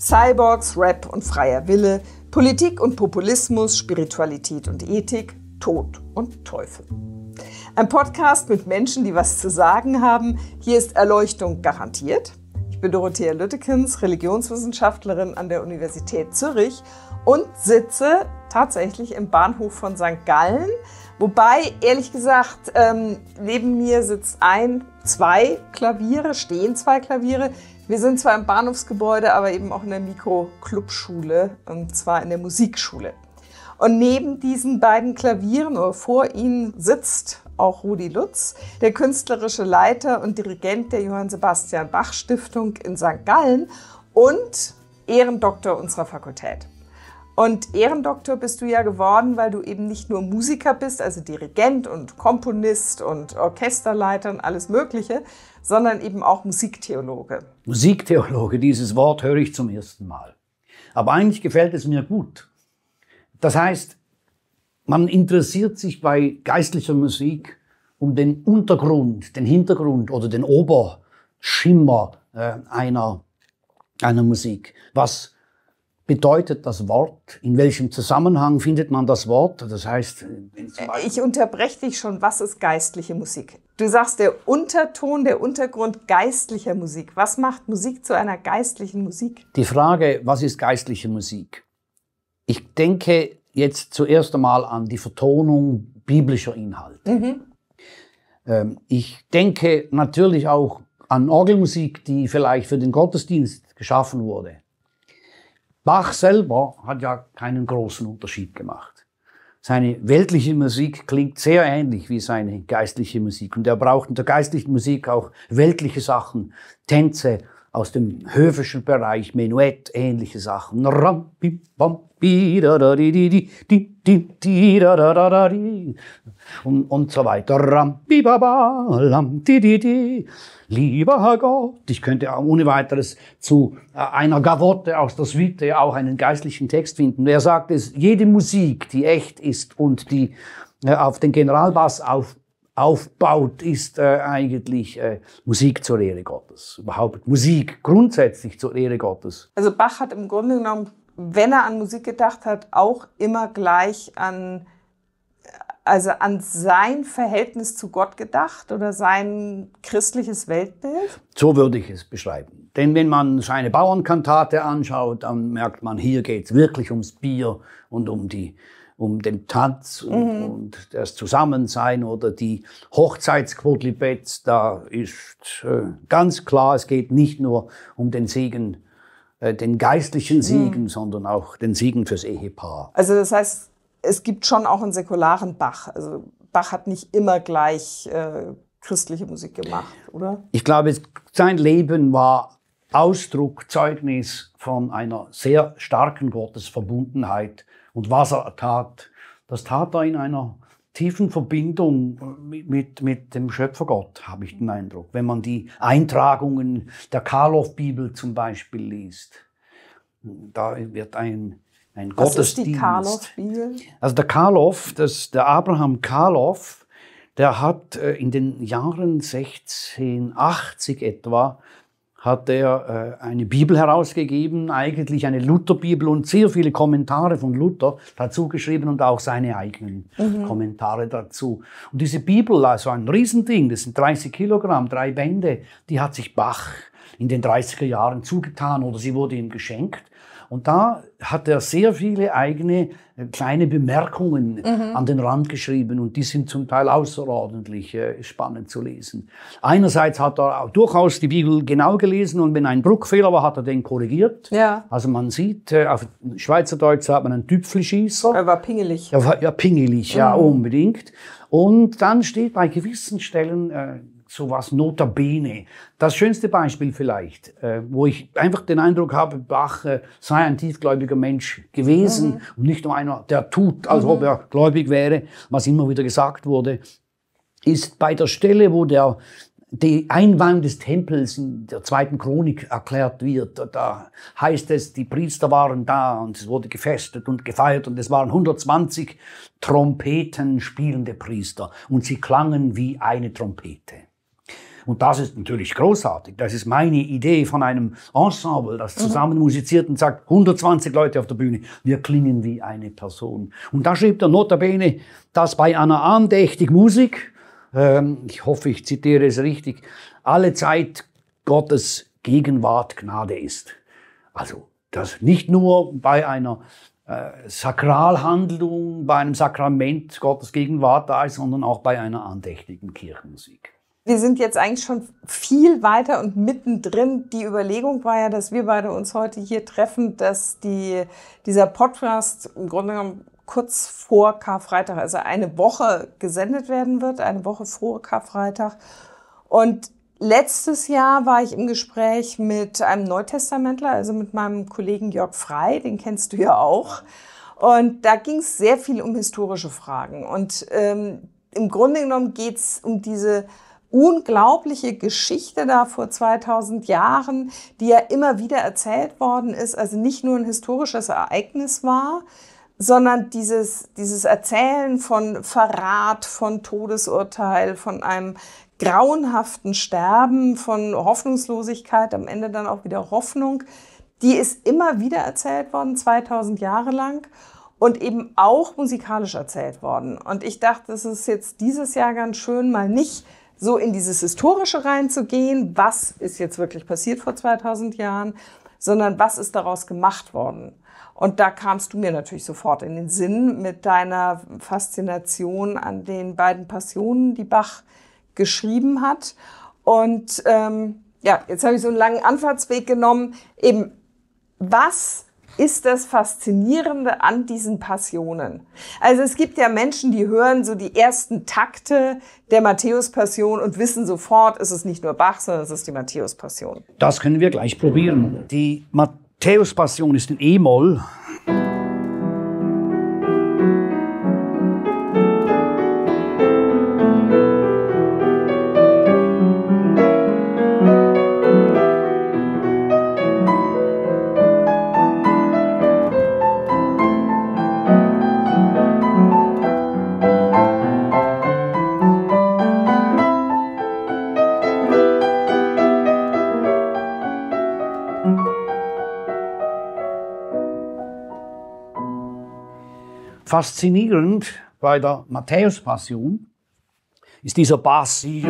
Cyborgs, Rap und freier Wille, Politik und Populismus, Spiritualität und Ethik, Tod und Teufel. Ein Podcast mit Menschen, die was zu sagen haben. Hier ist Erleuchtung garantiert. Ich bin Dorothea Lüttekens, Religionswissenschaftlerin an der Universität Zürich und sitze tatsächlich im Bahnhof von St. Gallen. Wobei, ehrlich gesagt, ähm, neben mir sitzt ein, zwei Klaviere, stehen zwei Klaviere, wir sind zwar im Bahnhofsgebäude, aber eben auch in der Mikro-Clubschule und zwar in der Musikschule. Und neben diesen beiden Klavieren oder vor ihnen sitzt auch Rudi Lutz, der künstlerische Leiter und Dirigent der Johann Sebastian Bach Stiftung in St. Gallen und Ehrendoktor unserer Fakultät. Und Ehrendoktor bist du ja geworden, weil du eben nicht nur Musiker bist, also Dirigent und Komponist und Orchesterleiter und alles Mögliche, sondern eben auch Musiktheologe. Musiktheologe, dieses Wort höre ich zum ersten Mal. Aber eigentlich gefällt es mir gut. Das heißt, man interessiert sich bei geistlicher Musik um den Untergrund, den Hintergrund oder den Oberschimmer äh, einer, einer Musik. Was bedeutet das Wort? In welchem Zusammenhang findet man das Wort? Das heißt, äh, äh, ich unterbreche dich schon. Was ist geistliche Musik? Du sagst der Unterton, der Untergrund geistlicher Musik. Was macht Musik zu einer geistlichen Musik? Die Frage, was ist geistliche Musik? Ich denke jetzt zuerst einmal an die Vertonung biblischer Inhalte. Mhm. Ähm, ich denke natürlich auch an Orgelmusik, die vielleicht für den Gottesdienst geschaffen wurde Bach selber hat ja keinen großen Unterschied gemacht. Seine weltliche Musik klingt sehr ähnlich wie seine geistliche Musik. Und er braucht in der geistlichen Musik auch weltliche Sachen, Tänze, aus dem höfischen Bereich, Menuett, ähnliche Sachen. Und, und so weiter. Lieber Herr Gott, ich könnte ohne weiteres zu äh, einer Gavotte aus der Suite auch einen geistlichen Text finden. Er sagt es, jede Musik, die echt ist und die äh, auf den Generalbass auf aufbaut, ist äh, eigentlich äh, Musik zur Ehre Gottes. Überhaupt Musik grundsätzlich zur Ehre Gottes. Also Bach hat im Grunde genommen, wenn er an Musik gedacht hat, auch immer gleich an also an sein Verhältnis zu Gott gedacht oder sein christliches Weltbild? So würde ich es beschreiben. Denn wenn man seine Bauernkantate anschaut, dann merkt man, hier geht es wirklich ums Bier und um die um den Tanz und, mhm. und das Zusammensein oder die Hochzeitsquodlibets. Da ist äh, ganz klar, es geht nicht nur um den Segen, äh, den geistlichen mhm. Segen, mhm. sondern auch den Segen fürs Ehepaar. Also das heißt, es gibt schon auch einen säkularen Bach. Also Bach hat nicht immer gleich äh, christliche Musik gemacht, oder? Ich glaube, sein Leben war Ausdruck, Zeugnis von einer sehr starken Gottesverbundenheit und was er tat, das tat er in einer tiefen Verbindung mit, mit, mit dem Schöpfergott, habe ich den Eindruck. Wenn man die Eintragungen der Karloff-Bibel zum Beispiel liest, da wird ein, ein Was Gottesdienst. Ist die Karloff-Bibel? Also der Karloff, der Abraham Karloff, der hat äh, in den Jahren 1680 etwa hat er äh, eine Bibel herausgegeben, eigentlich eine Lutherbibel und sehr viele Kommentare von Luther dazu geschrieben und auch seine eigenen mhm. Kommentare dazu. Und diese Bibel, also ein Riesending, das sind 30 Kilogramm, drei Bände, die hat sich Bach in den 30er Jahren zugetan oder sie wurde ihm geschenkt. Und da hat er sehr viele eigene äh, kleine Bemerkungen mhm. an den Rand geschrieben und die sind zum Teil außerordentlich äh, spannend zu lesen. Einerseits hat er auch durchaus die Bibel genau gelesen und wenn ein Druckfehler war, hat er den korrigiert. Ja. Also man sieht, äh, auf Schweizerdeutsch hat man einen Tüpfelschießer. Er war pingelig. Er war ja pingelig, mhm. ja unbedingt. Und dann steht bei gewissen Stellen äh, sowas notabene. Das schönste Beispiel vielleicht, äh, wo ich einfach den Eindruck habe, Bach äh, sei ein tiefgläubiger Mensch gewesen mhm. und nicht nur einer, der tut, als mhm. ob er gläubig wäre, was immer wieder gesagt wurde, ist bei der Stelle, wo der die Einweihung des Tempels in der zweiten Chronik erklärt wird. Da heißt es, die Priester waren da und es wurde gefestet und gefeiert und es waren 120 Trompeten spielende Priester und sie klangen wie eine Trompete. Und das ist natürlich großartig. Das ist meine Idee von einem Ensemble, das mhm. zusammen musiziert und sagt, 120 Leute auf der Bühne, wir klingen wie eine Person. Und da schrieb der Notabene, dass bei einer andächtigen Musik, ähm, ich hoffe, ich zitiere es richtig, alle Zeit Gottes Gegenwart Gnade ist. Also, das nicht nur bei einer äh, Sakralhandlung bei einem Sakrament Gottes Gegenwart da ist, sondern auch bei einer andächtigen Kirchenmusik. Wir sind jetzt eigentlich schon viel weiter und mittendrin. Die Überlegung war ja, dass wir beide uns heute hier treffen, dass die, dieser Podcast im Grunde genommen kurz vor Karfreitag, also eine Woche gesendet werden wird, eine Woche vor Karfreitag. Und letztes Jahr war ich im Gespräch mit einem Neutestamentler, also mit meinem Kollegen Jörg Frei, den kennst du ja auch. Und da ging es sehr viel um historische Fragen. Und ähm, im Grunde genommen geht es um diese unglaubliche Geschichte da vor 2000 Jahren, die ja immer wieder erzählt worden ist, also nicht nur ein historisches Ereignis war, sondern dieses, dieses Erzählen von Verrat, von Todesurteil, von einem grauenhaften Sterben, von Hoffnungslosigkeit, am Ende dann auch wieder Hoffnung, die ist immer wieder erzählt worden, 2000 Jahre lang und eben auch musikalisch erzählt worden. Und ich dachte, es ist jetzt dieses Jahr ganz schön, mal nicht so in dieses Historische reinzugehen, was ist jetzt wirklich passiert vor 2000 Jahren, sondern was ist daraus gemacht worden. Und da kamst du mir natürlich sofort in den Sinn mit deiner Faszination an den beiden Passionen, die Bach geschrieben hat. Und ähm, ja, jetzt habe ich so einen langen Anfahrtsweg genommen. Eben, was ist das Faszinierende an diesen Passionen. Also es gibt ja Menschen, die hören so die ersten Takte der Matthäus-Passion und wissen sofort, es ist nicht nur Bach, sondern es ist die Matthäus-Passion. Das können wir gleich probieren. Die Matthäus-Passion ist in E-Moll. Faszinierend bei der Matthäus-Passion ist dieser Bass. Und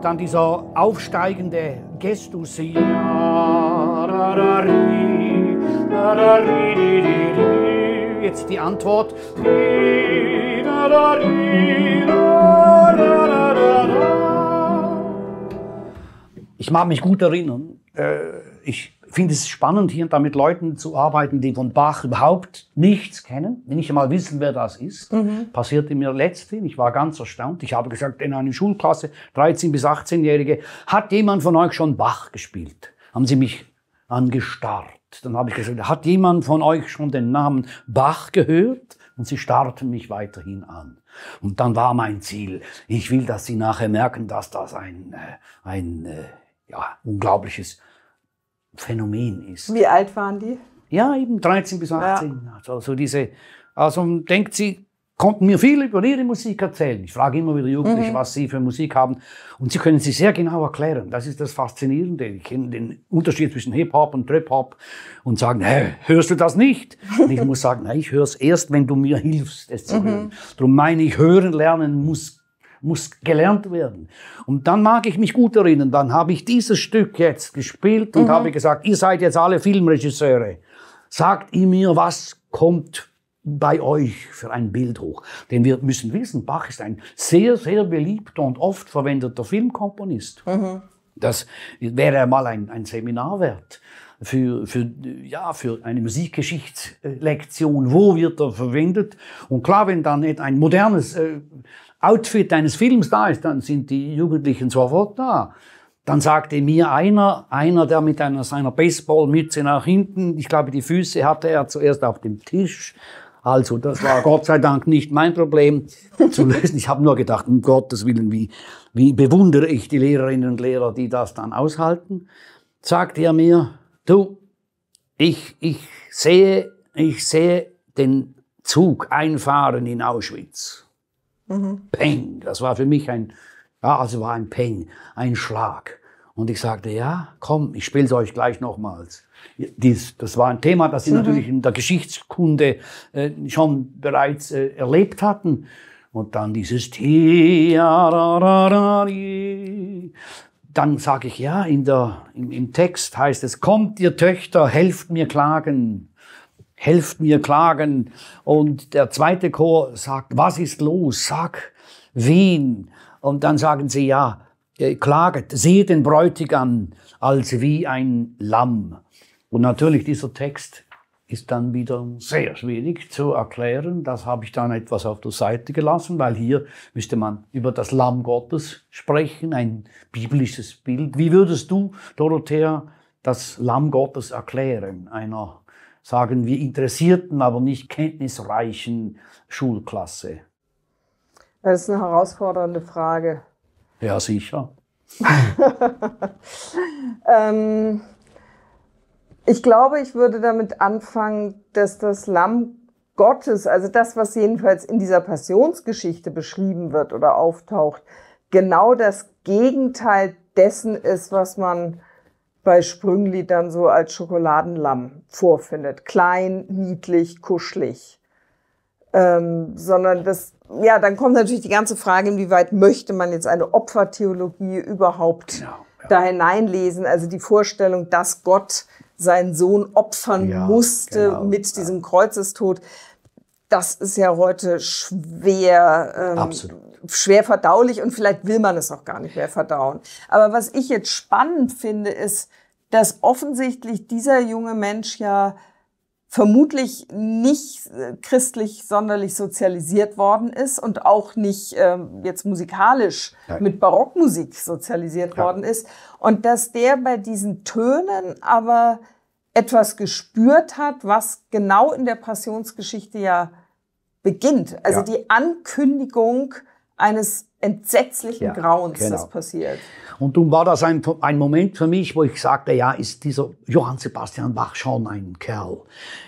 dann dieser aufsteigende Gestus. Jetzt die Antwort. Ich mag mich gut erinnern, äh, ich finde es spannend, hier mit Leuten zu arbeiten, die von Bach überhaupt nichts kennen. Wenn ich mal wissen, wer das ist, mhm. passierte mir letztlich, Ich war ganz erstaunt. Ich habe gesagt, in einer Schulklasse, 13- bis 18-Jährige, hat jemand von euch schon Bach gespielt? Haben sie mich angestarrt. Dann habe ich gesagt, hat jemand von euch schon den Namen Bach gehört? Und sie starrten mich weiterhin an. Und dann war mein Ziel, ich will, dass sie nachher merken, dass das ein, äh, ein äh, ja, unglaubliches Phänomen ist. Wie alt waren die? Ja, eben 13 bis 18. Ja. Also, also, diese, also denkt sie, konnten mir viel über ihre Musik erzählen. Ich frage immer wieder Jugendliche, mhm. was sie für Musik haben. Und sie können sie sehr genau erklären. Das ist das Faszinierende. Ich kenne den Unterschied zwischen Hip-Hop und Trip-Hop und sagen, Hä, hörst du das nicht? Und ich muss sagen, na, ich höre es erst, wenn du mir hilfst, es zu mhm. hören. Mhm. Darum meine ich, hören lernen muss muss gelernt werden. Und dann mag ich mich gut erinnern, dann habe ich dieses Stück jetzt gespielt und mhm. habe gesagt, ihr seid jetzt alle Filmregisseure. Sagt ihr mir, was kommt bei euch für ein Bild hoch? Denn wir müssen wissen, Bach ist ein sehr, sehr beliebter und oft verwendeter Filmkomponist. Mhm. Das wäre mal ein, ein Seminar wert für, für, ja, für eine Musikgeschichtslektion, wo wird er verwendet. Und klar, wenn dann ein modernes äh, Outfit eines Films da ist, dann sind die Jugendlichen sofort da. Dann sagte mir einer, einer, der mit einer seiner Baseballmütze nach hinten, ich glaube, die Füße hatte er zuerst auf dem Tisch. Also, das war Gott sei Dank nicht mein Problem zu lösen. Ich habe nur gedacht, um Gottes Willen, wie, wie bewundere ich die Lehrerinnen und Lehrer, die das dann aushalten. Sagte er mir, du, ich, ich sehe, ich sehe den Zug einfahren in Auschwitz. Mhm. Peng. Das war für mich ein, ja, also war ein Peng, ein Schlag. Und ich sagte, ja, komm, ich spiele euch gleich nochmals. Dies, das war ein Thema, das sie mhm. natürlich in der Geschichtskunde äh, schon bereits äh, erlebt hatten. Und dann dieses dann sage ich, ja, in der, im, im Text heißt es, kommt ihr Töchter, helft mir klagen helft mir klagen. Und der zweite Chor sagt, was ist los? Sag wen? Und dann sagen sie, ja, äh, klaget, sehe den Bräutigam als wie ein Lamm. Und natürlich dieser Text ist dann wieder sehr schwierig zu erklären. Das habe ich dann etwas auf der Seite gelassen, weil hier müsste man über das Lamm Gottes sprechen, ein biblisches Bild. Wie würdest du, Dorothea, das Lamm Gottes erklären, einer sagen wir, interessierten, aber nicht kenntnisreichen Schulklasse? Das ist eine herausfordernde Frage. Ja, sicher. ähm, ich glaube, ich würde damit anfangen, dass das Lamm Gottes, also das, was jedenfalls in dieser Passionsgeschichte beschrieben wird oder auftaucht, genau das Gegenteil dessen ist, was man bei Sprüngli dann so als Schokoladenlamm vorfindet. Klein, niedlich, kuschelig. Ähm, sondern das, ja, dann kommt natürlich die ganze Frage, inwieweit möchte man jetzt eine Opfertheologie überhaupt genau, ja. da hineinlesen? Also die Vorstellung, dass Gott seinen Sohn opfern ja, musste genau, mit diesem Kreuzestod das ist ja heute schwer, ähm, schwer verdaulich und vielleicht will man es auch gar nicht mehr verdauen. Aber was ich jetzt spannend finde, ist, dass offensichtlich dieser junge Mensch ja vermutlich nicht äh, christlich sonderlich sozialisiert worden ist und auch nicht ähm, jetzt musikalisch Nein. mit Barockmusik sozialisiert ja. worden ist. Und dass der bei diesen Tönen aber etwas gespürt hat, was genau in der Passionsgeschichte ja beginnt. Also ja. die Ankündigung eines entsetzlichen ja, Grauens, genau. das passiert. Und nun war das ein, ein Moment für mich, wo ich sagte, ja, ist dieser Johann Sebastian Bach schon ein Kerl?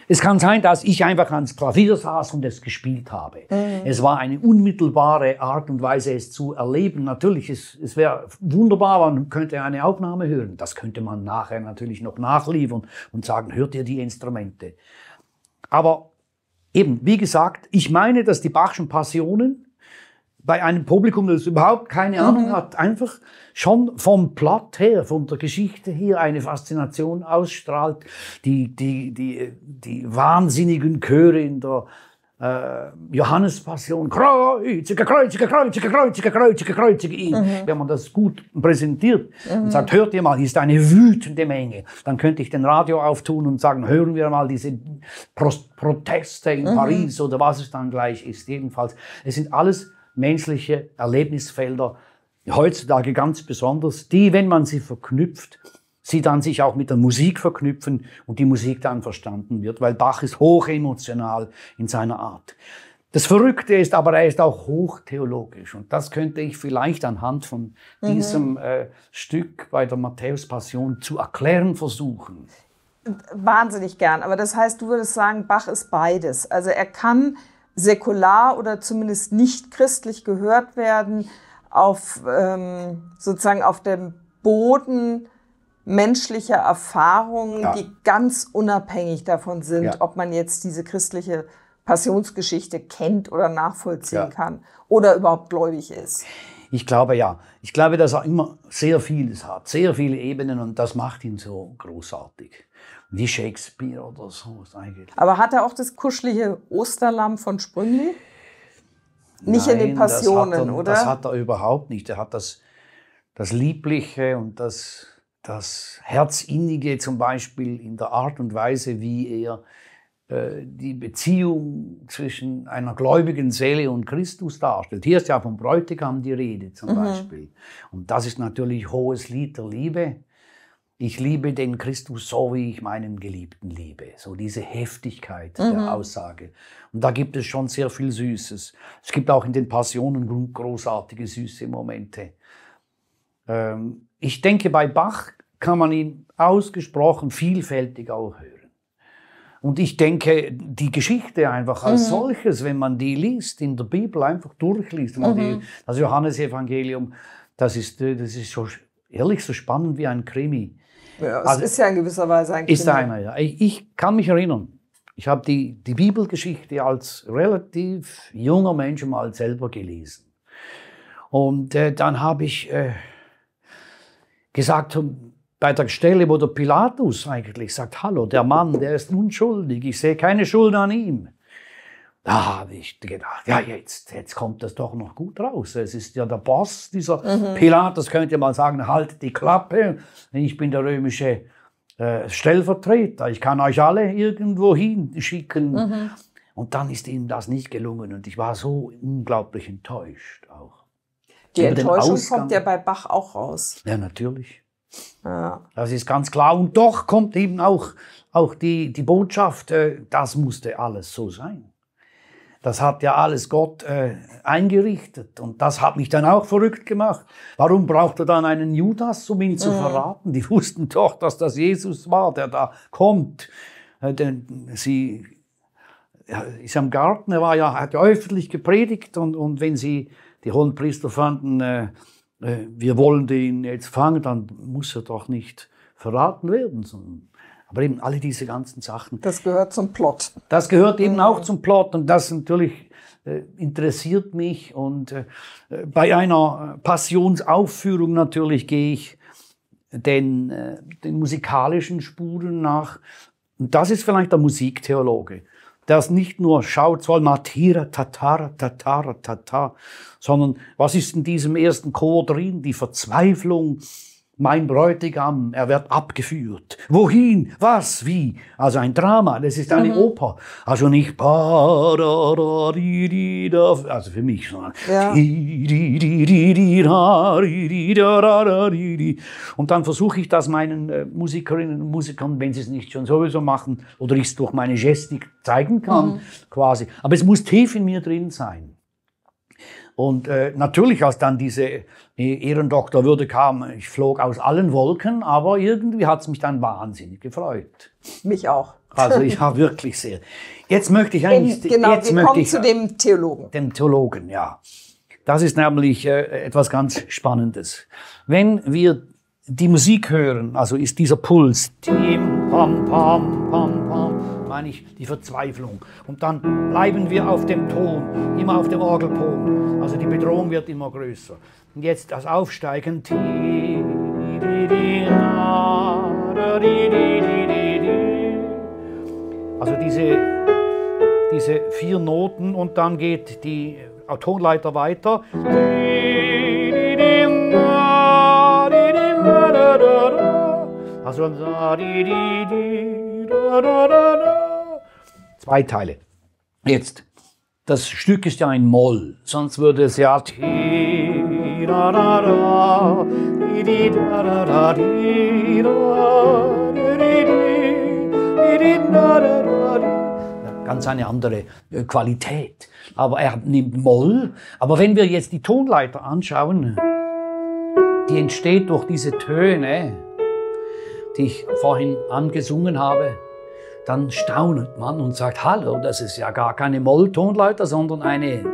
Es kann sein, dass ich einfach ans Klavier saß und es gespielt habe. Mhm. Es war eine unmittelbare Art und Weise, es zu erleben. Natürlich, es, es wäre wunderbar, man könnte eine Aufnahme hören. Das könnte man nachher natürlich noch nachliefern und sagen, hört ihr die Instrumente? Aber Eben, wie gesagt, ich meine, dass die Bachschen Passionen bei einem Publikum, das überhaupt keine mhm. Ahnung mhm. hat, einfach schon vom Plot her, von der Geschichte hier eine Faszination ausstrahlt. Die, die, die, die wahnsinnigen Chöre in der äh, Johannes Passion, kreuzige, kreuzige, kreuzige, kreuzige, kreuzige, kreuzige ihn. Mhm. Wenn man das gut präsentiert mhm. und sagt, hört ihr mal, hier ist eine wütende Menge, dann könnte ich den Radio auftun und sagen, hören wir mal diese Proteste in mhm. Paris oder was es dann gleich ist. Jedenfalls, es sind alles menschliche Erlebnisfelder, heutzutage ganz besonders, die, wenn man sie verknüpft, sie dann sich auch mit der Musik verknüpfen und die Musik dann verstanden wird, weil Bach ist hochemotional in seiner Art. Das Verrückte ist aber, er ist auch hochtheologisch. Und das könnte ich vielleicht anhand von mhm. diesem äh, Stück bei der Matthäus-Passion zu erklären versuchen. Wahnsinnig gern. Aber das heißt, du würdest sagen, Bach ist beides. Also er kann säkular oder zumindest nicht christlich gehört werden auf ähm, sozusagen auf dem Boden menschliche Erfahrungen, ja. die ganz unabhängig davon sind, ja. ob man jetzt diese christliche Passionsgeschichte kennt oder nachvollziehen ja. kann oder überhaupt gläubig ist. Ich glaube ja. Ich glaube, dass er immer sehr vieles hat, sehr viele Ebenen und das macht ihn so großartig. Wie Shakespeare oder so. Aber hat er auch das kuschelige Osterlamm von Sprüngli? Nicht Nein, in den Passionen, das er, oder? Das hat er überhaupt nicht. Er hat das, das Liebliche und das das Herzinnige zum Beispiel in der Art und Weise, wie er äh, die Beziehung zwischen einer gläubigen Seele und Christus darstellt. Hier ist ja vom Bräutigam die Rede zum mhm. Beispiel. Und das ist natürlich hohes Lied der Liebe. Ich liebe den Christus so, wie ich meinen Geliebten liebe. So diese Heftigkeit mhm. der Aussage. Und da gibt es schon sehr viel Süßes. Es gibt auch in den Passionen großartige süße Momente. Ähm, ich denke, bei Bach kann man ihn ausgesprochen vielfältig auch hören. Und ich denke, die Geschichte einfach als mhm. solches, wenn man die liest, in der Bibel einfach durchliest, mhm. die, das Johannesevangelium, das ist, äh, das ist so ehrlich so spannend wie ein Krimi. Ja, es also, ist ja in gewisser Weise ein Krimi. Ist einer, ja. Ich, ich kann mich erinnern, ich habe die, die Bibelgeschichte als relativ junger Mensch mal selber gelesen. Und äh, dann habe ich äh, gesagt haben, bei der Stelle, wo der Pilatus eigentlich sagt, hallo, der Mann, der ist unschuldig, ich sehe keine Schuld an ihm. Da habe ich gedacht, ja, jetzt, jetzt kommt das doch noch gut raus. Es ist ja der Boss, dieser mhm. Pilatus, könnte man sagen, halt die Klappe, ich bin der römische äh, Stellvertreter, ich kann euch alle irgendwo hinschicken. Mhm. Und dann ist ihm das nicht gelungen und ich war so unglaublich enttäuscht auch. Die über Enttäuschung kommt ja bei Bach auch raus. Ja, natürlich. Ja. Das ist ganz klar. Und doch kommt eben auch, auch die, die Botschaft, äh, das musste alles so sein. Das hat ja alles Gott äh, eingerichtet. Und das hat mich dann auch verrückt gemacht. Warum braucht er dann einen Judas, um ihn zu mhm. verraten? Die wussten doch, dass das Jesus war, der da kommt. Äh, denn sie ja, ist am Garten, er war ja, hat ja öffentlich gepredigt. Und, und wenn sie die hohen Priester fanden, äh, äh, wir wollen den jetzt fangen, dann muss er doch nicht verraten werden. Aber eben alle diese ganzen Sachen. Das gehört zum Plot. Das gehört eben mhm. auch zum Plot und das natürlich äh, interessiert mich. Und äh, bei einer äh, Passionsaufführung natürlich gehe ich den, den musikalischen Spuren nach. Und das ist vielleicht der Musiktheologe das nicht nur schaut, soll Matira, Tatara, Tatara, Tatar, sondern was ist in diesem ersten Chor drin? Die Verzweiflung, mein Bräutigam, er wird abgeführt. Wohin? Was? Wie? Also ein Drama, das ist eine mhm. Oper. Also nicht also für mich, sondern und dann versuche ich das meinen äh, Musikerinnen und Musikern, wenn sie es nicht schon sowieso machen oder ich es durch meine Gestik zeigen kann, mhm. quasi. Aber es muss tief in mir drin sein. Und äh, natürlich, als dann diese äh, Ehrendoktorwürde kam, ich flog aus allen Wolken, aber irgendwie hat es mich dann wahnsinnig gefreut. Mich auch. Also ich habe wirklich sehr. Jetzt möchte ich eigentlich. In, genau, jetzt wir kommen ich, zu dem Theologen. Dem Theologen, ja. Das ist nämlich äh, etwas ganz Spannendes. Wenn wir die Musik hören, also ist dieser Puls. Tim, pam, pam, pam, meine ich die Verzweiflung. Und dann bleiben wir auf dem Ton, immer auf dem Orgelton. Also die Bedrohung wird immer größer. Und jetzt das Aufsteigen. Also diese, diese vier Noten und dann geht die Tonleiter weiter. Also da, Zwei Teile. Jetzt, das Stück ist ja ein Moll, sonst würde es ja ganz eine andere äh, Qualität. Aber er nimmt Moll. Aber wenn wir jetzt die Tonleiter anschauen, die entsteht durch diese Töne, die ich vorhin angesungen habe dann staunet man und sagt, hallo, das ist ja gar keine Molltonleiter, sondern eine,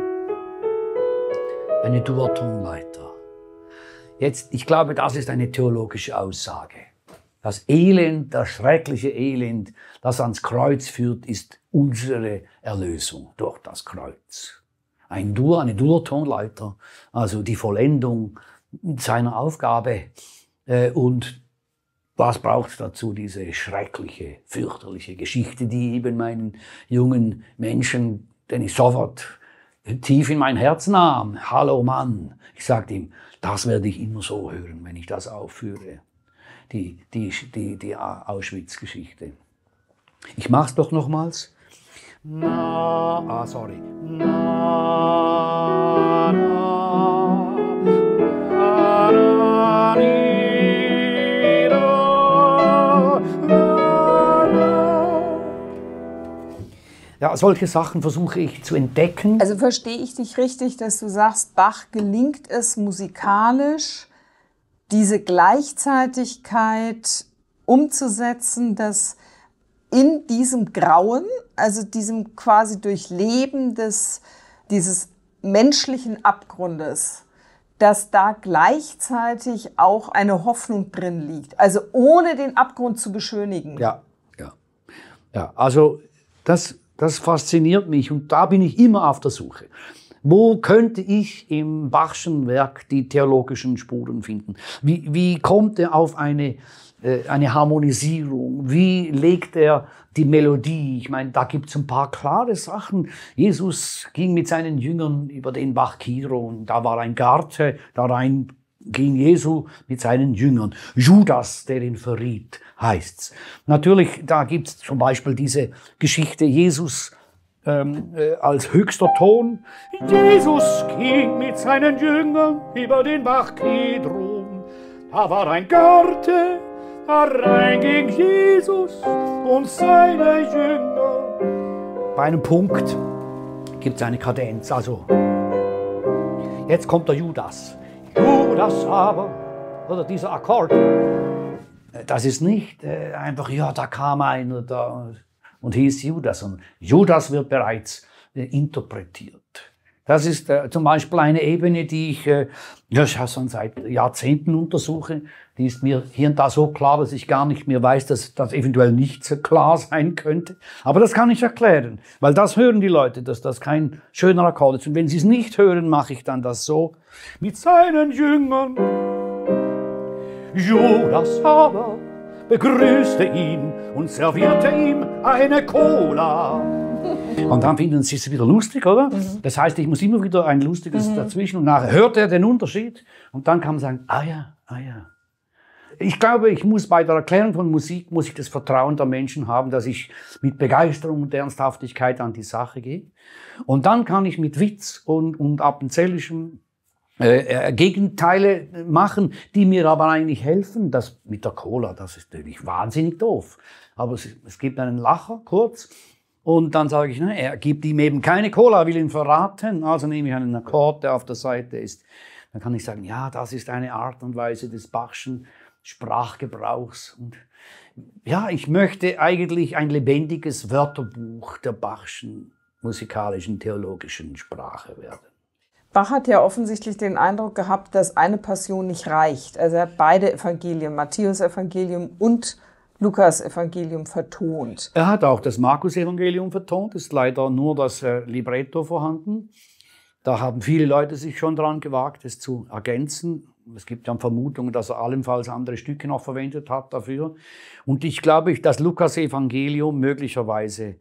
eine Dur-Tonleiter. Jetzt, ich glaube, das ist eine theologische Aussage. Das Elend, das schreckliche Elend, das ans Kreuz führt, ist unsere Erlösung durch das Kreuz. Ein Dur, eine Dur-Tonleiter, also die Vollendung seiner Aufgabe. äh, Und was braucht dazu, diese schreckliche, fürchterliche Geschichte, die eben meinen jungen Menschen, den ich sofort tief in mein Herz nahm. Hallo Mann, ich sagte ihm, das werde ich immer so hören, wenn ich das aufführe, die, die, die, die Auschwitz-Geschichte. Ich mach's doch nochmals. Na, ah, sorry. Na, na. Ja, solche Sachen versuche ich zu entdecken. Also verstehe ich dich richtig, dass du sagst, Bach gelingt es musikalisch, diese Gleichzeitigkeit umzusetzen, dass in diesem Grauen, also diesem quasi Durchleben des, dieses menschlichen Abgrundes, dass da gleichzeitig auch eine Hoffnung drin liegt. Also ohne den Abgrund zu beschönigen. Ja, ja. Ja, also das das fasziniert mich und da bin ich immer auf der Suche. Wo könnte ich im Bachschen Werk die theologischen Spuren finden? Wie, wie kommt er auf eine, äh, eine Harmonisierung? Wie legt er die Melodie? Ich meine, da gibt es ein paar klare Sachen. Jesus ging mit seinen Jüngern über den Bach Kiro und Da war ein Garte, da rein ging Jesu mit seinen Jüngern. Judas, der ihn verriet, heißt's. Natürlich, da gibt's zum Beispiel diese Geschichte Jesus ähm, äh, als höchster Ton. Jesus ging mit seinen Jüngern über den Bach Kidron. Da war ein Garten, da rein ging Jesus und seine Jünger. Bei einem Punkt gibt's eine Kadenz, also jetzt kommt der Judas. Nur das aber, oder dieser Akkord, äh, das ist nicht äh, einfach, ja, da kam einer da, und hieß Judas. Und Judas wird bereits äh, interpretiert. Das ist äh, zum Beispiel eine Ebene, die ich äh, ja, schon seit Jahrzehnten untersuche. Die ist mir hier und da so klar, dass ich gar nicht mehr weiß, dass das eventuell nicht so klar sein könnte. Aber das kann ich erklären, weil das hören die Leute, dass das kein schöner Akkord ist. Und wenn sie es nicht hören, mache ich dann das so mit seinen Jüngern. Judas aber begrüßte ihn und servierte ihm eine Cola. Mhm. Und dann finden sie es wieder lustig, oder? Mhm. Das heißt, ich muss immer wieder ein lustiges mhm. dazwischen und nachher hört er den Unterschied und dann kann man sagen, ah ja, ah ja. Ich glaube, ich muss bei der Erklärung von Musik, muss ich das Vertrauen der Menschen haben, dass ich mit Begeisterung und Ernsthaftigkeit an die Sache gehe. Und dann kann ich mit Witz und, und appenzellischem äh, äh, Gegenteile machen, die mir aber eigentlich helfen. Das mit der Cola, das ist natürlich wahnsinnig doof. Aber es, es gibt einen Lacher kurz und dann sage ich, ne, er gibt ihm eben keine Cola, will ihn verraten. Also nehme ich einen Akkord, der auf der Seite ist. Dann kann ich sagen, ja, das ist eine Art und Weise des Bachschen Sprachgebrauchs. Und ja, ich möchte eigentlich ein lebendiges Wörterbuch der Bachschen musikalischen, theologischen Sprache werden. Bach hat ja offensichtlich den Eindruck gehabt, dass eine Passion nicht reicht. Also er hat beide Evangelien, Matthäus-Evangelium und Lukas-Evangelium vertont. Er hat auch das Markus-Evangelium vertont, ist leider nur das äh, Libretto vorhanden. Da haben viele Leute sich schon dran gewagt, es zu ergänzen. Es gibt ja Vermutungen, dass er allenfalls andere Stücke noch verwendet hat dafür. Und ich glaube, dass Lukas-Evangelium möglicherweise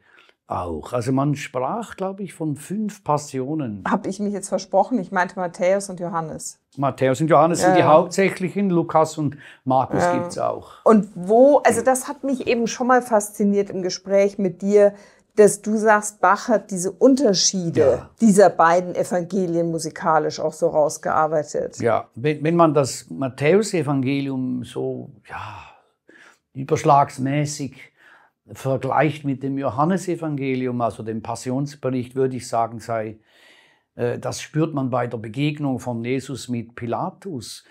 auch. Also man sprach, glaube ich, von fünf Passionen. Habe ich mich jetzt versprochen? Ich meinte Matthäus und Johannes. Matthäus und Johannes ja. sind die hauptsächlichen, Lukas und Markus ja. gibt es auch. Und wo, also das hat mich eben schon mal fasziniert im Gespräch mit dir, dass du sagst, Bach hat diese Unterschiede ja. dieser beiden Evangelien musikalisch auch so rausgearbeitet. Ja, wenn, wenn man das Matthäusevangelium so ja, überschlagsmäßig vergleicht mit dem Johannesevangelium, also dem Passionsbericht, würde ich sagen, sei, äh, das spürt man bei der Begegnung von Jesus mit Pilatus.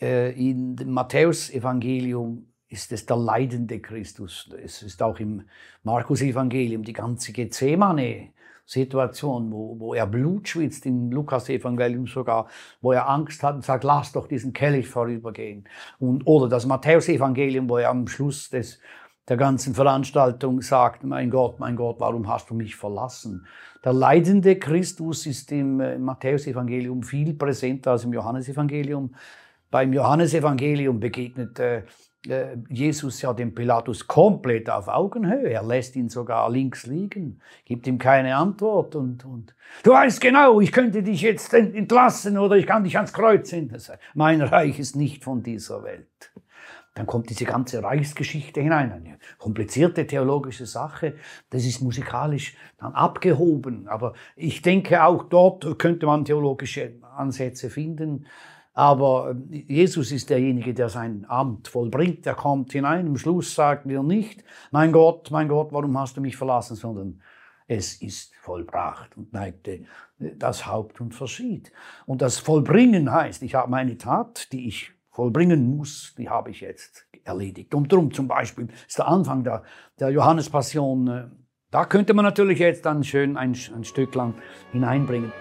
Äh, in dem Matthäusevangelium ist es der leidende Christus. Es ist auch im Markus-Evangelium die ganze Gethsemane-Situation, wo, wo er Blut schwitzt, im Lukas-Evangelium sogar, wo er Angst hat und sagt, lass doch diesen Kelch vorübergehen. Und, oder das Matthäus-Evangelium, wo er am Schluss des der ganzen Veranstaltung sagt, mein Gott, mein Gott, warum hast du mich verlassen? Der leidende Christus ist im äh, Matthäusevangelium viel präsenter als im Johannesevangelium. Beim Johannesevangelium begegnet äh, äh, Jesus ja dem Pilatus komplett auf Augenhöhe. Er lässt ihn sogar links liegen, gibt ihm keine Antwort und, und du weißt genau, ich könnte dich jetzt entlassen oder ich kann dich ans Kreuz hindern. Mein Reich ist nicht von dieser Welt. Dann kommt diese ganze Reichsgeschichte hinein, eine komplizierte theologische Sache. Das ist musikalisch dann abgehoben. Aber ich denke, auch dort könnte man theologische Ansätze finden. Aber äh, Jesus ist derjenige, der sein Amt vollbringt. Er kommt hinein. Im Schluss sagt er nicht, mein Gott, mein Gott, warum hast du mich verlassen, sondern es ist vollbracht und neigte äh, das Haupt und verschied. Und das Vollbringen heißt, ich habe meine Tat, die ich vollbringen muss, die habe ich jetzt erledigt. Und darum zum Beispiel ist der Anfang der, der Johannes-Passion, äh, da könnte man natürlich jetzt dann schön ein, ein Stück lang hineinbringen.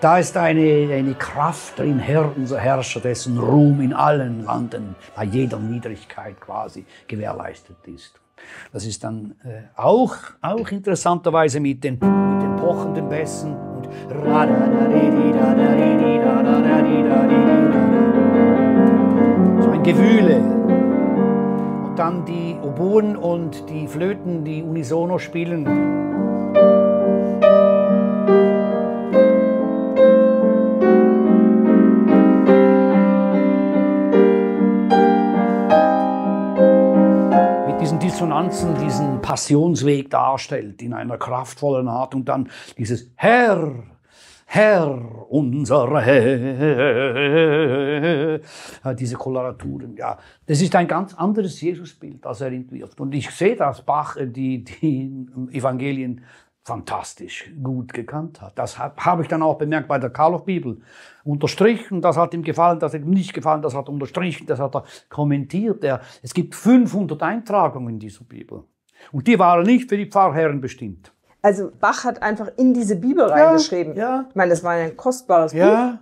Da ist eine, eine Kraft drin, Herr, unser Herrscher, dessen Ruhm in allen Landen, bei jeder Niedrigkeit quasi gewährleistet ist. Das ist dann äh, auch, auch interessanterweise mit den, mit den pochenden Bässen und so ein Gewühle. Und dann die Oboen und die Flöten, die unisono spielen. Ganzen diesen Passionsweg darstellt in einer kraftvollen Art und dann dieses Herr, Herr, unser Herr, diese Koloraturen, ja. Das ist ein ganz anderes Jesusbild, als er entwirft. Und ich sehe, dass Bach äh, die, die Evangelien fantastisch gut gekannt hat. Das habe ich dann auch bemerkt bei der Karloff Bibel. Unterstrichen, das hat ihm gefallen, das hat ihm nicht gefallen, das hat er unterstrichen, das hat er kommentiert. Er, es gibt 500 Eintragungen in dieser Bibel. Und die waren nicht für die Pfarrherren bestimmt. Also Bach hat einfach in diese Bibel ja, reingeschrieben. Ja. Ich meine, das war ein kostbares ja. Buch.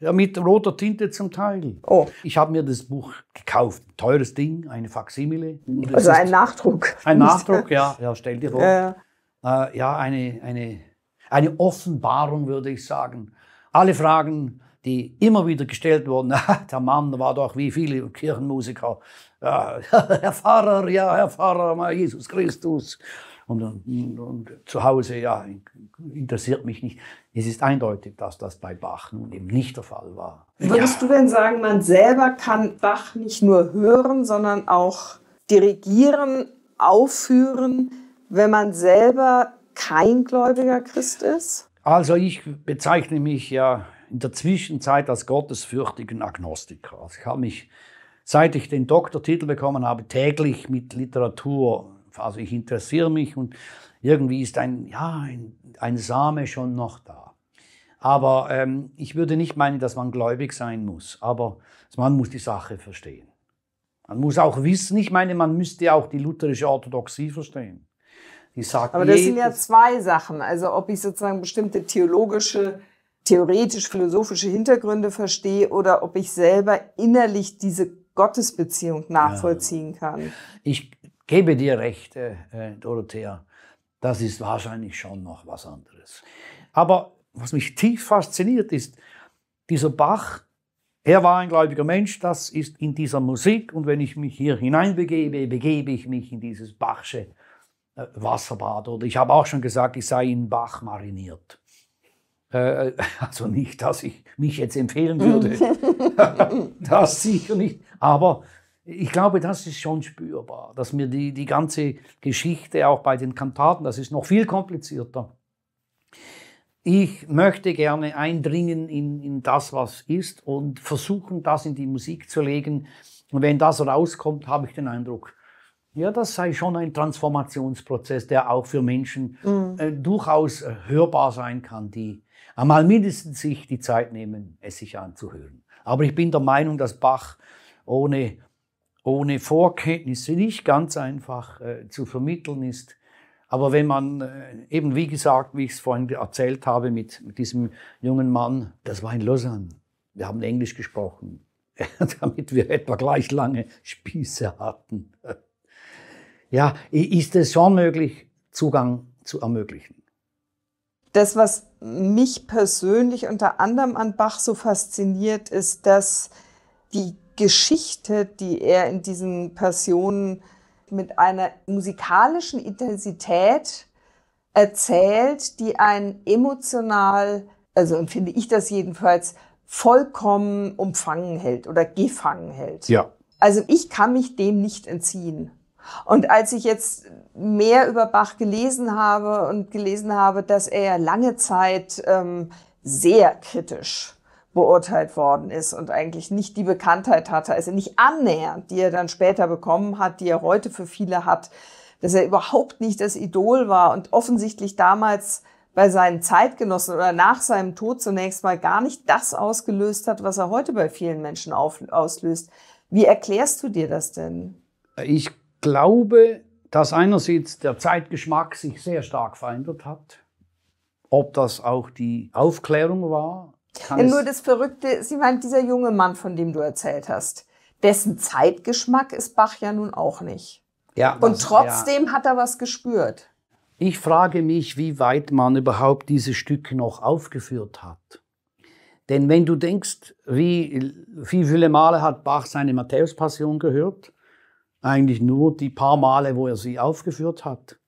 Ja, mit roter Tinte zum Teil. Oh. Ich habe mir das Buch gekauft. Teures Ding, eine Faksimile. Also ein Nachdruck. Ein Nachdruck, ja. ja. Stell dir vor. Ja, äh, ja, eine, eine, eine Offenbarung, würde ich sagen. Alle Fragen, die immer wieder gestellt wurden, ah, der Mann war doch wie viele Kirchenmusiker, ja, Herr Pfarrer, ja, Herr Pfarrer, Jesus Christus. Und, und, und, zu Hause, ja, interessiert mich nicht. Es ist eindeutig, dass das bei Bach nun eben nicht der Fall war. Würdest ja. du denn sagen, man selber kann Bach nicht nur hören, sondern auch dirigieren, aufführen? wenn man selber kein gläubiger Christ ist? Also ich bezeichne mich ja in der Zwischenzeit als gottesfürchtigen Agnostiker. Also ich habe mich, seit ich den Doktortitel bekommen habe, täglich mit Literatur, also ich interessiere mich und irgendwie ist ein, ja, ein, ein Same schon noch da. Aber ähm, ich würde nicht meinen, dass man gläubig sein muss, aber man muss die Sache verstehen. Man muss auch wissen, ich meine, man müsste auch die lutherische Orthodoxie verstehen. Die sagt Aber das sind ja zwei Sachen. Also ob ich sozusagen bestimmte theologische, theoretisch-philosophische Hintergründe verstehe oder ob ich selber innerlich diese Gottesbeziehung nachvollziehen kann. Ich gebe dir recht, äh, äh, Dorothea. Das ist wahrscheinlich schon noch was anderes. Aber was mich tief fasziniert ist, dieser Bach, er war ein gläubiger Mensch, das ist in dieser Musik. Und wenn ich mich hier hineinbegebe, begebe ich mich in dieses Bachsche äh, Wasserbad oder ich habe auch schon gesagt, ich sei in Bach mariniert. Äh, äh, also nicht, dass ich mich jetzt empfehlen würde. das sicher nicht. Aber ich glaube, das ist schon spürbar, dass mir die, die ganze Geschichte auch bei den Kantaten, das ist noch viel komplizierter. Ich möchte gerne eindringen in, in das, was ist und versuchen, das in die Musik zu legen. Und wenn das rauskommt, habe ich den Eindruck, ja, das sei schon ein Transformationsprozess, der auch für Menschen mhm. äh, durchaus äh, hörbar sein kann, die einmal mindestens sich die Zeit nehmen, es sich anzuhören. Aber ich bin der Meinung, dass Bach ohne, ohne Vorkenntnisse nicht ganz einfach äh, zu vermitteln ist. Aber wenn man äh, eben, wie gesagt, wie ich es vorhin erzählt habe mit, mit diesem jungen Mann, das war in Lausanne, wir haben Englisch gesprochen, damit wir etwa gleich lange Spieße hatten ja, ist es schon möglich, Zugang zu ermöglichen. Das, was mich persönlich unter anderem an Bach so fasziniert, ist, dass die Geschichte, die er in diesen Passionen mit einer musikalischen Intensität erzählt, die einen emotional, also empfinde ich das jedenfalls, vollkommen umfangen hält oder gefangen hält. Ja. Also ich kann mich dem nicht entziehen. Und als ich jetzt mehr über Bach gelesen habe und gelesen habe, dass er lange Zeit ähm, sehr kritisch beurteilt worden ist und eigentlich nicht die Bekanntheit hatte, also nicht annähernd, die er dann später bekommen hat, die er heute für viele hat, dass er überhaupt nicht das Idol war und offensichtlich damals bei seinen Zeitgenossen oder nach seinem Tod zunächst mal gar nicht das ausgelöst hat, was er heute bei vielen Menschen auf, auslöst. Wie erklärst du dir das denn? Ich glaube, dass einerseits der Zeitgeschmack sich sehr stark verändert hat. Ob das auch die Aufklärung war. Kann nur das Verrückte, Sie meinen, dieser junge Mann, von dem du erzählt hast, dessen Zeitgeschmack ist Bach ja nun auch nicht. Ja, Und trotzdem ja. hat er was gespürt. Ich frage mich, wie weit man überhaupt diese Stücke noch aufgeführt hat. Denn wenn du denkst, wie, wie viele Male hat Bach seine Matthäus-Passion gehört, eigentlich nur die paar Male, wo er sie aufgeführt hat.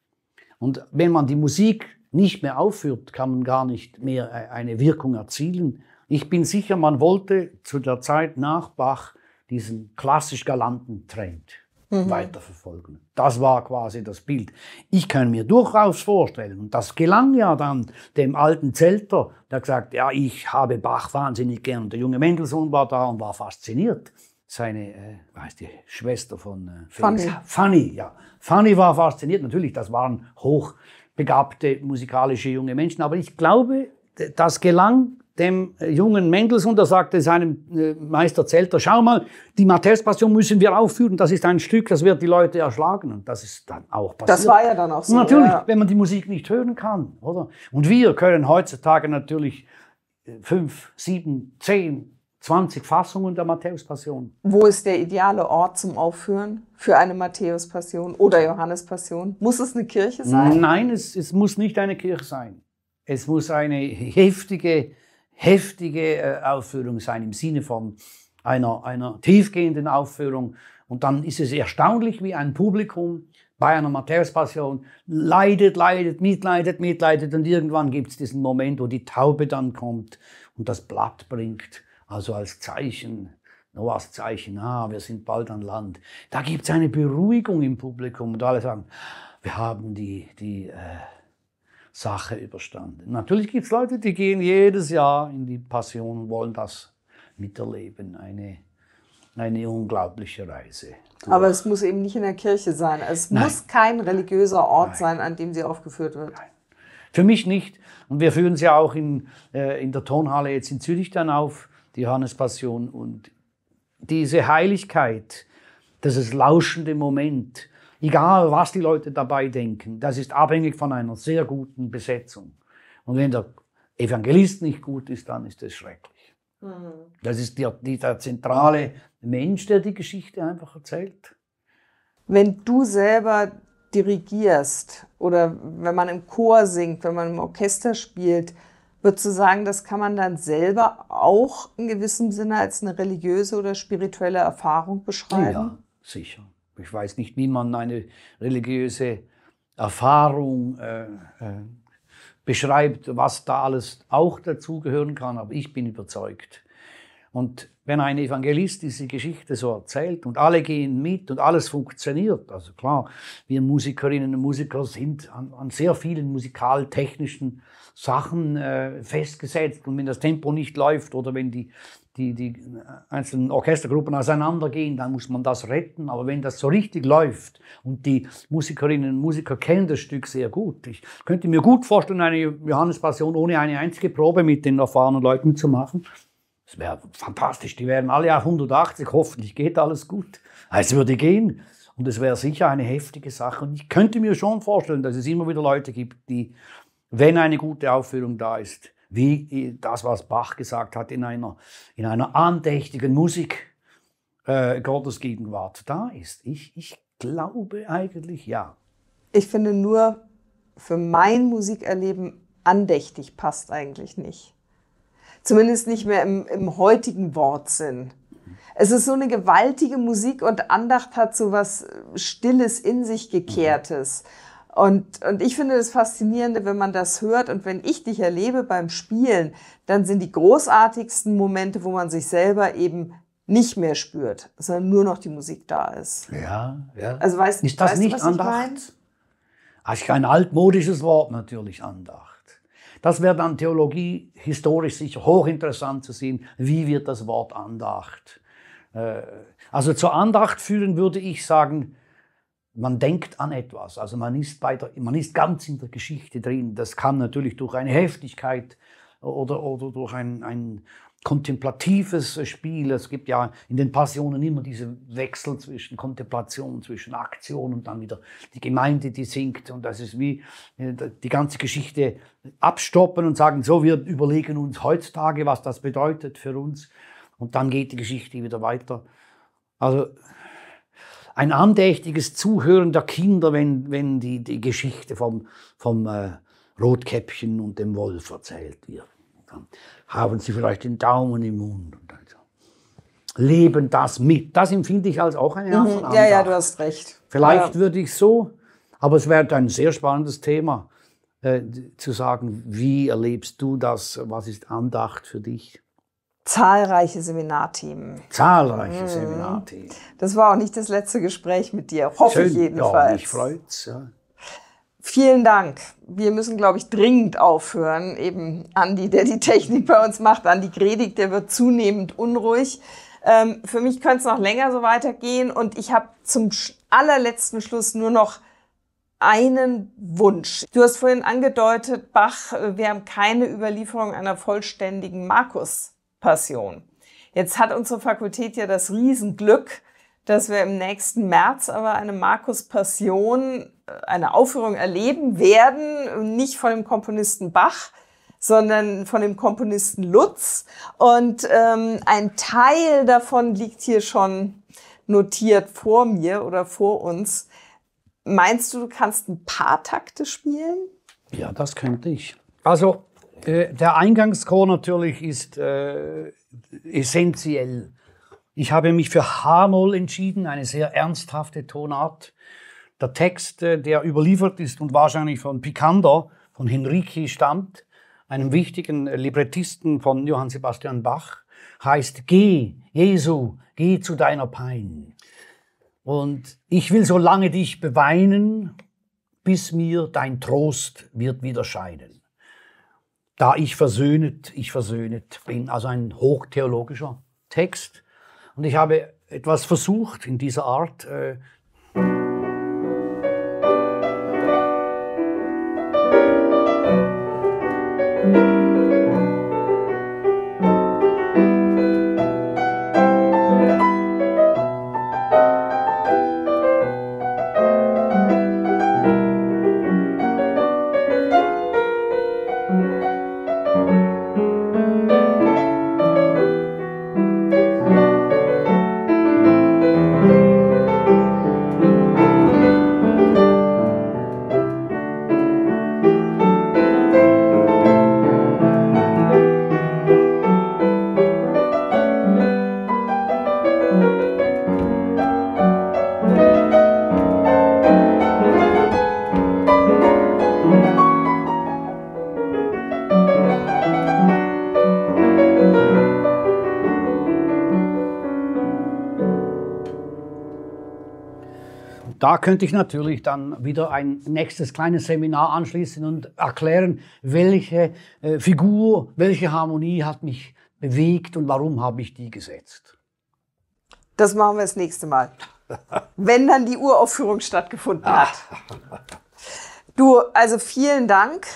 Und wenn man die Musik nicht mehr aufführt, kann man gar nicht mehr äh, eine Wirkung erzielen. Ich bin sicher, man wollte zu der Zeit nach Bach diesen klassisch galanten Trend mhm. weiterverfolgen. Das war quasi das Bild. Ich kann mir durchaus vorstellen, und das gelang ja dann dem alten Zelter, der gesagt, ja, ich habe Bach wahnsinnig gern. Der junge Mendelssohn war da und war fasziniert seine äh, weiß die Schwester von äh, Fanny. Fanny, ja. Fanny war fasziniert. Natürlich, das waren hochbegabte musikalische junge Menschen. Aber ich glaube, das gelang dem äh, jungen Mendelssohn, der sagte seinem äh, Meister Zelter, schau mal, die Matthäus-Passion müssen wir aufführen, das ist ein Stück, das wird die Leute erschlagen. Und das ist dann auch passiert. Das war ja dann auch so. Und natürlich, ja. wenn man die Musik nicht hören kann, oder? Und wir können heutzutage natürlich äh, fünf, sieben, zehn 20 Fassungen der Matthäus-Passion. Wo ist der ideale Ort zum Aufführen für eine Matthäus-Passion oder Johannes-Passion? Muss es eine Kirche sein? Nein, es, es, muss nicht eine Kirche sein. Es muss eine heftige, heftige äh, Aufführung sein im Sinne von einer, einer tiefgehenden Aufführung. Und dann ist es erstaunlich, wie ein Publikum bei einer Matthäus-Passion leidet, leidet, mitleidet, mitleidet. Und irgendwann gibt es diesen Moment, wo die Taube dann kommt und das Blatt bringt also als Zeichen, Noahs Zeichen, ah, wir sind bald an Land. Da gibt es eine Beruhigung im Publikum und alle sagen, wir haben die, die äh, Sache überstanden. Natürlich gibt es Leute, die gehen jedes Jahr in die Passion und wollen das miterleben, eine, eine unglaubliche Reise. Durch. Aber es muss eben nicht in der Kirche sein. Es Nein. muss kein religiöser Ort Nein. sein, an dem sie aufgeführt wird. Nein. Für mich nicht. Und wir führen sie auch in, äh, in der Tonhalle jetzt in Zürich dann auf die Johannespassion und diese Heiligkeit, das ist lauschende Moment, egal was die Leute dabei denken, das ist abhängig von einer sehr guten Besetzung. Und wenn der Evangelist nicht gut ist, dann ist das schrecklich. Mhm. Das ist der, der zentrale Mensch, der die Geschichte einfach erzählt. Wenn du selber dirigierst oder wenn man im Chor singt, wenn man im Orchester spielt, Würdest du sagen, das kann man dann selber auch in gewissem Sinne als eine religiöse oder spirituelle Erfahrung beschreiben? Ja, sicher. Ich weiß nicht, wie man eine religiöse Erfahrung äh, äh, beschreibt, was da alles auch dazugehören kann, aber ich bin überzeugt, und wenn ein Evangelist diese Geschichte so erzählt und alle gehen mit und alles funktioniert, also klar, wir Musikerinnen und Musiker sind an, an sehr vielen musikaltechnischen Sachen äh, festgesetzt und wenn das Tempo nicht läuft oder wenn die, die, die einzelnen Orchestergruppen auseinandergehen, dann muss man das retten. Aber wenn das so richtig läuft und die Musikerinnen und Musiker kennen das Stück sehr gut, ich könnte mir gut vorstellen, eine Johannes Passion ohne eine einzige Probe mit den erfahrenen Leuten zu machen. Es wäre fantastisch. Die wären alle auf 180, hoffentlich geht alles gut. Es also würde gehen. Und es wäre sicher eine heftige Sache. Und ich könnte mir schon vorstellen, dass es immer wieder Leute gibt, die, wenn eine gute Aufführung da ist, wie das, was Bach gesagt hat, in einer, in einer andächtigen Musik äh, Gottes Gegenwart da ist. Ich, ich glaube eigentlich ja. Ich finde nur, für mein Musikerleben andächtig passt eigentlich nicht. Zumindest nicht mehr im, im heutigen Wortsinn. Es ist so eine gewaltige Musik und Andacht hat so was äh, Stilles in sich mhm. gekehrtes. Und, und ich finde das Faszinierende, wenn man das hört und wenn ich dich erlebe beim Spielen, dann sind die großartigsten Momente, wo man sich selber eben nicht mehr spürt, sondern nur noch die Musik da ist. Ja, ja. Also weißt, ist das weißt, nicht Andacht? Ich mein? Ach, kein altmodisches Wort natürlich, Andacht. Das wäre dann Theologie historisch sicher hochinteressant zu sehen, wie wird das Wort Andacht. Äh, also zur Andacht führen würde ich sagen, man denkt an etwas, also man ist, bei der, man ist ganz in der Geschichte drin. Das kann natürlich durch eine Heftigkeit oder, oder durch ein, ein kontemplatives Spiel. Es gibt ja in den Passionen immer diese Wechsel zwischen Kontemplation, zwischen Aktion und dann wieder die Gemeinde, die singt. Und das ist wie äh, die ganze Geschichte abstoppen und sagen, so, wir überlegen uns heutzutage, was das bedeutet für uns. Und dann geht die Geschichte wieder weiter. Also ein andächtiges Zuhören der Kinder, wenn, wenn die, die Geschichte vom, vom äh, Rotkäppchen und dem Wolf erzählt wird. Haben Sie vielleicht den Daumen im Mund? Und so. Leben das mit. Das empfinde ich als auch eine Art von Andacht. Ja, ja, du hast recht. Vielleicht ja. würde ich so, aber es wäre ein sehr spannendes Thema, äh, zu sagen, wie erlebst du das? Was ist Andacht für dich? Zahlreiche Seminarthemen. Zahlreiche mhm. Seminarthemen. Das war auch nicht das letzte Gespräch mit dir, hoffe Schön. ich jedenfalls. Ja, mich freut's. Ja. Vielen Dank. Wir müssen, glaube ich, dringend aufhören. Eben Andi, der die Technik bei uns macht, Andi Gredig, der wird zunehmend unruhig. Ähm, für mich könnte es noch länger so weitergehen und ich habe zum allerletzten Schluss nur noch einen Wunsch. Du hast vorhin angedeutet, Bach, äh, wir haben keine Überlieferung einer vollständigen Markus-Passion. Jetzt hat unsere Fakultät ja das Riesenglück, dass wir im nächsten März aber eine Markus-Passion eine Aufführung erleben werden, nicht von dem Komponisten Bach, sondern von dem Komponisten Lutz. Und ähm, ein Teil davon liegt hier schon notiert vor mir oder vor uns. Meinst du, du kannst ein paar Takte spielen? Ja, das könnte ich. Also äh, der Eingangschor natürlich ist äh, essentiell. Ich habe mich für H-Moll entschieden, eine sehr ernsthafte Tonart der Text, äh, der überliefert ist und wahrscheinlich von Picander, von Henrici stammt, einem wichtigen äh, Librettisten von Johann Sebastian Bach, heißt Geh, Jesu, geh zu deiner Pein. Und ich will so lange dich beweinen, bis mir dein Trost wird wieder scheinen. Da ich versöhnet, ich versöhnet bin, also ein hochtheologischer Text. Und ich habe etwas versucht in dieser Art, äh, könnte ich natürlich dann wieder ein nächstes kleines Seminar anschließen und erklären, welche äh, Figur, welche Harmonie hat mich bewegt und warum habe ich die gesetzt. Das machen wir das nächste Mal, wenn dann die Uraufführung stattgefunden hat. Du, also vielen Dank.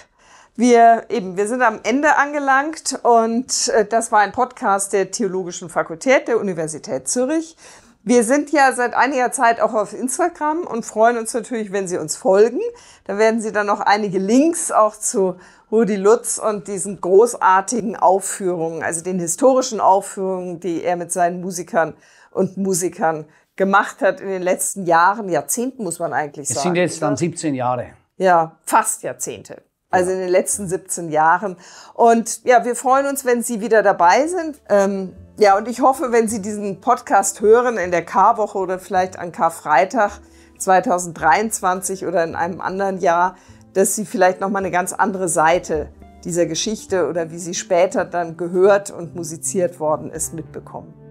Wir eben, wir sind am Ende angelangt und äh, das war ein Podcast der Theologischen Fakultät der Universität Zürich. Wir sind ja seit einiger Zeit auch auf Instagram und freuen uns natürlich, wenn Sie uns folgen. Da werden Sie dann noch einige Links auch zu Rudi Lutz und diesen großartigen Aufführungen, also den historischen Aufführungen, die er mit seinen Musikern und Musikern gemacht hat in den letzten Jahren, Jahrzehnten muss man eigentlich sagen. Es sind jetzt dann 17 Jahre. Ja, fast Jahrzehnte. Also in den letzten 17 Jahren. Und ja, wir freuen uns, wenn Sie wieder dabei sind. Ähm, ja, und ich hoffe, wenn Sie diesen Podcast hören in der Karwoche oder vielleicht an Karfreitag 2023 oder in einem anderen Jahr, dass Sie vielleicht nochmal eine ganz andere Seite dieser Geschichte oder wie sie später dann gehört und musiziert worden ist, mitbekommen.